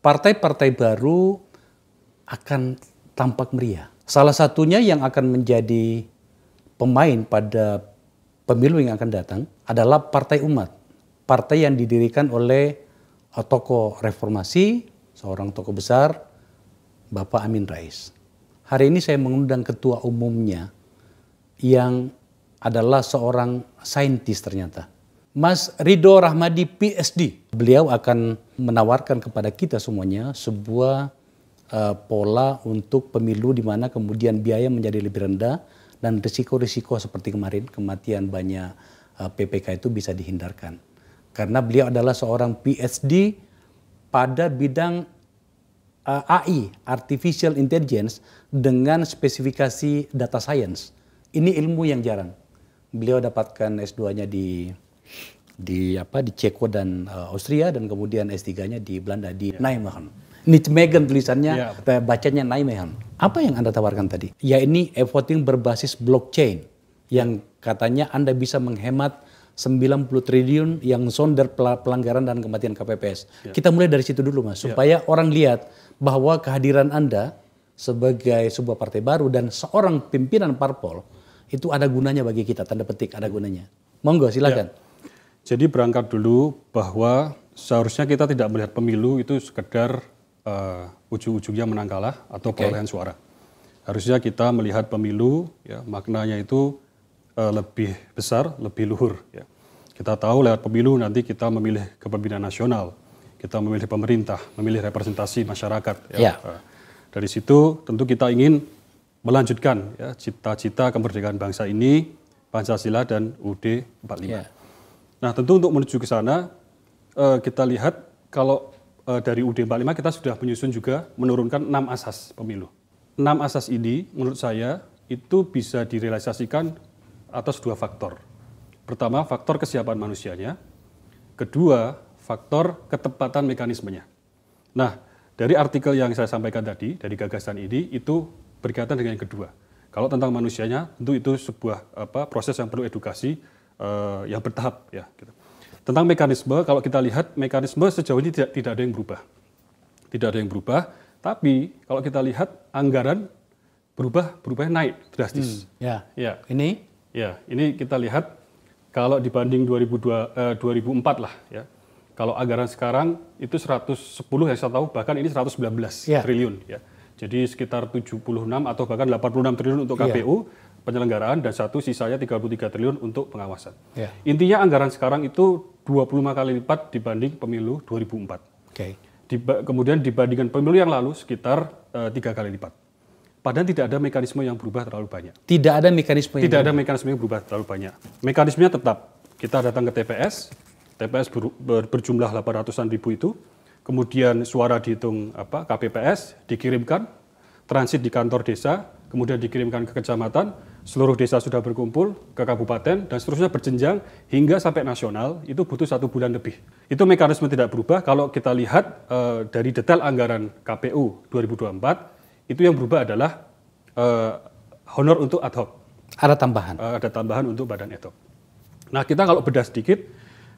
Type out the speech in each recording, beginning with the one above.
partai-partai baru akan tampak meriah. Salah satunya yang akan menjadi pemain pada pemilu yang akan datang adalah Partai Umat. Partai yang didirikan oleh eh, tokoh reformasi, seorang tokoh besar, Bapak Amin Rais. Hari ini saya mengundang ketua umumnya yang adalah seorang saintis ternyata. Mas Rido Rahmadi, PSD. Beliau akan menawarkan kepada kita semuanya sebuah uh, pola untuk pemilu di mana kemudian biaya menjadi lebih rendah dan risiko-risiko seperti kemarin kematian banyak uh, eh, PPK itu bisa dihindarkan. Karena beliau adalah seorang PhD pada bidang uh, eh, AI, artificial intelligence dengan spesifikasi data science. Ini ilmu yang jarang. Beliau dapatkan S2-nya di di apa di Ceko dan uh, Austria dan kemudian S3-nya di Belanda di yeah. Nijmegen. Nijmegen tulisannya yeah. Ya. bacanya Nijmegen. Apa yang Anda tawarkan tadi? Ya ini e-voting berbasis blockchain yang katanya Anda bisa menghemat 90 triliun yang sonder pelanggaran dan kematian KPPS. Yeah. Kita mulai dari situ dulu Mas ya. supaya yeah. orang lihat bahwa kehadiran Anda sebagai sebuah partai baru dan seorang pimpinan parpol itu ada gunanya bagi kita tanda petik ada gunanya. Monggo silakan. Yeah. Jadi berangkat dulu bahwa seharusnya kita tidak melihat pemilu itu sekedar uh, ujung-ujungnya menang kalah atau okay. perolehan suara. Harusnya kita melihat pemilu ya maknanya itu uh, lebih besar, lebih luhur ya. Kita tahu lewat pemilu nanti kita memilih kepemimpinan nasional, kita memilih pemerintah, memilih representasi masyarakat ya. Yeah. Ya. Uh, dari situ tentu kita ingin melanjutkan ya cita-cita kemerdekaan bangsa ini Pancasila dan UD 45. Yeah. Nah, tentu untuk menuju ke sana eh, kita lihat kalau eh, dari UD 45 kita sudah menyusun juga menurunkan enam asas pemilu. Enam asas ini menurut saya itu bisa direalisasikan atas dua faktor. Pertama, faktor kesiapan manusianya. Kedua, faktor ketepatan mekanismenya. Nah, dari artikel yang saya sampaikan tadi, dari gagasan ini, itu berkaitan dengan yang kedua. Kalau tentang manusianya, tentu itu sebuah apa, proses yang perlu edukasi, uh, ya bertahap ya. Gitu. Tentang mekanisme, kalau kita lihat mekanisme sejauh ini tidak, tidak ada yang berubah, tidak ada yang berubah. Tapi kalau kita lihat anggaran berubah, berubah naik drastis. Hmm, ya. ya. Ini? Ya, ini kita lihat kalau dibanding 2002, eh, 2004 lah ya. Kalau anggaran sekarang itu 110 yang saya tahu, bahkan ini 119 ya. triliun ya. Jadi sekitar 76 atau bahkan 86 triliun untuk KPU, ya penyelenggaraan dan satu sisanya 33 triliun untuk pengawasan. Yeah. Intinya anggaran sekarang itu 25 kali lipat dibanding pemilu 2004. Okay. empat. kemudian dibandingkan pemilu yang lalu sekitar eh, tiga kali lipat. Padahal tidak ada mekanisme yang berubah terlalu banyak. Tidak ada mekanisme. Yang tidak berubah. ada mekanisme yang berubah terlalu banyak. Mekanismenya tetap kita datang ke TPS, TPS ber, ber, berjumlah 800-an ribu itu, kemudian suara dihitung apa KPPS, dikirimkan, transit di kantor desa, kemudian dikirimkan ke kecamatan, seluruh desa sudah berkumpul ke kabupaten, dan seterusnya berjenjang hingga sampai nasional, itu butuh satu bulan lebih. Itu mekanisme tidak berubah kalau kita lihat e, dari detail anggaran KPU 2024, itu yang berubah adalah e, honor untuk ad hoc. Ada tambahan? E, ada tambahan untuk badan ad hoc. Nah kita kalau bedah sedikit,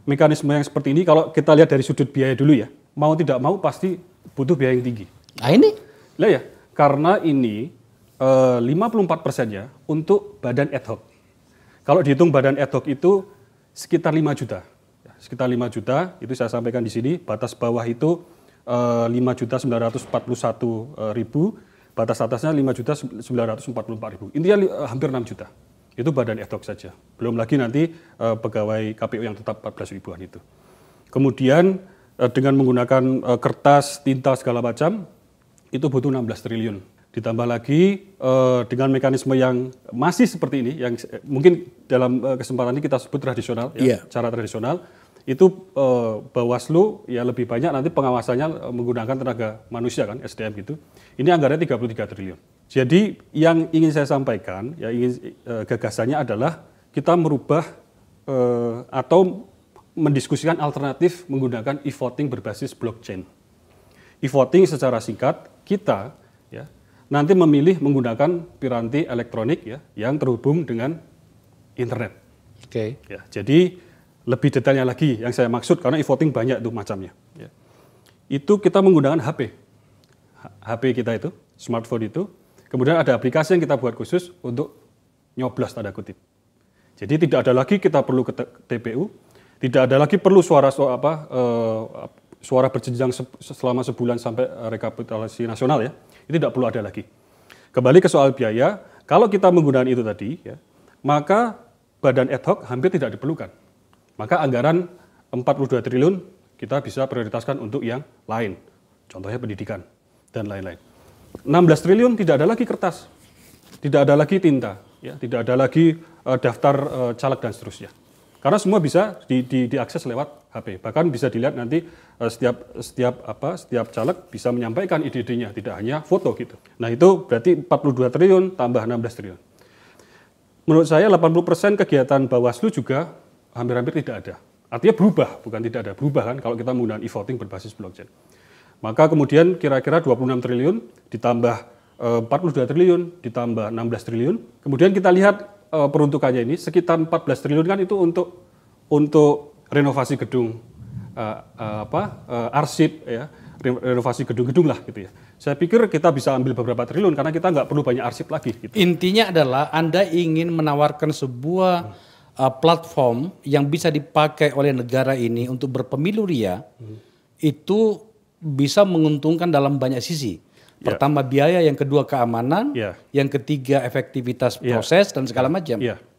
mekanisme yang seperti ini kalau kita lihat dari sudut biaya dulu ya, mau tidak mau pasti butuh biaya yang tinggi. Nah ini? Lah ya, karena ini 54 eh, ya untuk badan ad hoc. Kalau dihitung badan ad hoc itu sekitar 5 juta. Ya, sekitar 5 juta, itu saya sampaikan di sini, batas bawah itu eh, lima juta satu ribu, batas atasnya lima juta empat ribu. Intinya eh, hampir 6 juta. Itu badan ad hoc saja. Belum lagi nanti pegawai KPU yang tetap 14 ribuan itu. Kemudian dengan menggunakan kertas, tinta, segala macam, itu butuh 16 triliun Ditambah lagi uh, dengan mekanisme yang masih seperti ini, yang eh, mungkin dalam uh, kesempatan ini kita sebut tradisional, ya, yeah. cara tradisional, itu uh, Bawaslu ya lebih banyak nanti pengawasannya menggunakan tenaga manusia kan, SDM gitu. Ini anggarannya 33 triliun. Jadi yang ingin saya sampaikan, ya ingin uh, gagasannya adalah kita merubah uh, atau mendiskusikan alternatif menggunakan e-voting berbasis blockchain. E-voting secara singkat kita ya nanti memilih menggunakan piranti elektronik ya yang terhubung dengan internet. Oke. Okay. Ya, jadi lebih detailnya lagi yang saya maksud karena e-voting banyak tuh macamnya. Ya. Itu kita menggunakan HP. HP kita itu, smartphone itu. Kemudian ada aplikasi yang kita buat khusus untuk nyoblos tanda kutip. Jadi tidak ada lagi kita perlu ke TPU, tidak ada lagi perlu suara suara apa uh, suara berjenjang se selama sebulan sampai rekapitulasi nasional ya itu tidak perlu ada lagi. Kembali ke soal biaya, kalau kita menggunakan itu tadi, ya, maka badan ad hoc hampir tidak diperlukan. Maka anggaran 42 triliun kita bisa prioritaskan untuk yang lain. Contohnya pendidikan dan lain-lain. 16 triliun tidak ada lagi kertas, tidak ada lagi tinta, ya, tidak ada lagi uh, daftar uh, caleg dan seterusnya. Karena semua bisa di, di, diakses lewat HP. Bahkan bisa dilihat nanti uh, setiap setiap apa setiap caleg bisa menyampaikan ide-idenya, tidak hanya foto gitu. Nah itu berarti 42 triliun tambah 16 triliun. Menurut saya 80% kegiatan Bawaslu juga hampir-hampir tidak ada. Artinya berubah, bukan tidak ada, berubah kan kalau kita menggunakan e-voting berbasis blockchain. Maka kemudian kira-kira 26 triliun ditambah 42 eh, triliun ditambah 16 triliun. Kemudian kita lihat uh, peruntukannya ini sekitar 14 triliun kan itu untuk untuk renovasi gedung uh, uh, apa uh, arsip ya renovasi gedung-gedung lah gitu ya. Saya pikir kita bisa ambil beberapa triliun karena kita nggak perlu banyak arsip lagi. Gitu. Intinya adalah Anda ingin menawarkan sebuah hmm. uh, platform yang bisa dipakai oleh negara ini untuk berpemilu ria hmm. itu bisa menguntungkan dalam banyak sisi Yeah. Pertama biaya, yang kedua keamanan, yeah. yang ketiga efektivitas ya. proses yeah. dan segala macam. Yeah.